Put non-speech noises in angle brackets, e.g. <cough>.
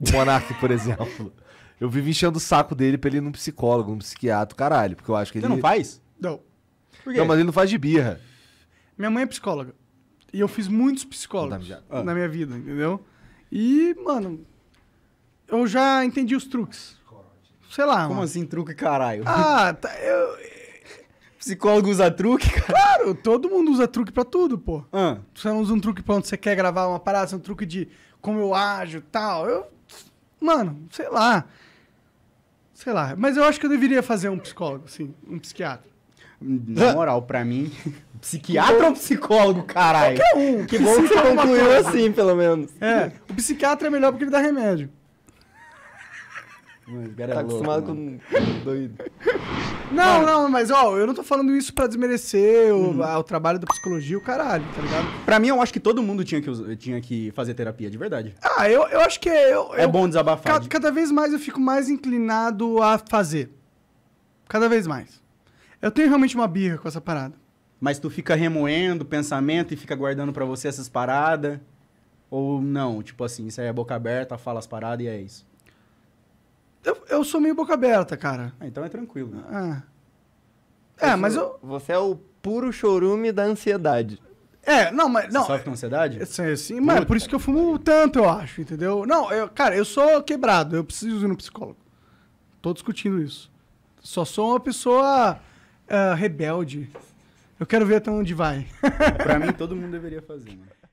O Monark, por exemplo. Eu vivo enchendo o saco dele pra ele ir num psicólogo, num psiquiatra, caralho. Porque eu acho que ele. Você não faz? Não. Por quê? Não, mas ele não faz de birra. Minha mãe é psicóloga. E eu fiz muitos psicólogos ah. na minha vida, entendeu? E, mano, eu já entendi os truques. Sei lá. Como mano. assim, truque, caralho? Ah, <laughs> tá, eu. Psicólogo usa truque, cara? Claro, todo mundo usa truque pra tudo, pô. Ah. Você usa um truque pra onde você quer gravar uma parada, um truque de como eu ajo tal. Eu Mano, sei lá. Sei lá. Mas eu acho que eu deveria fazer um psicólogo, assim, um psiquiatra. Na moral, pra mim, <laughs> psiquiatra ou psicólogo, caralho? Qualquer um. <laughs> Que bom que você é concluiu assim, pelo menos. É, o psiquiatra é melhor porque ele dá remédio. É tá mano, cara tá é acostumado com doido. Não, não, mas ó, eu não tô falando isso pra desmerecer o, uhum. a- o trabalho da psicologia, o caralho, tá ligado? Pra mim, eu acho que todo mundo tinha que, tinha que fazer terapia, de verdade. Ah, eu, eu acho que é. Eu, É bom desabafar. Ca- cada vez mais eu fico mais inclinado a fazer. Cada vez mais. Eu tenho realmente uma birra com essa parada. Mas tu fica remoendo o pensamento e fica guardando pra você essas paradas? Ou não? Tipo assim, isso aí é boca aberta, fala as paradas e é isso eu sou meio boca aberta, cara. Ah, então é tranquilo. Né? Ah. É, é mas é eu. Você é o puro chorume da ansiedade. É, não, mas. Não, só sofre com ansiedade? É, sim, sim mas é por isso que eu fumo tanto, eu acho, entendeu? Não, eu, cara, eu sou quebrado, eu preciso ir no psicólogo. Tô discutindo isso. Só sou uma pessoa uh, rebelde. Eu quero ver até onde vai. pra mim, todo mundo deveria fazer, né?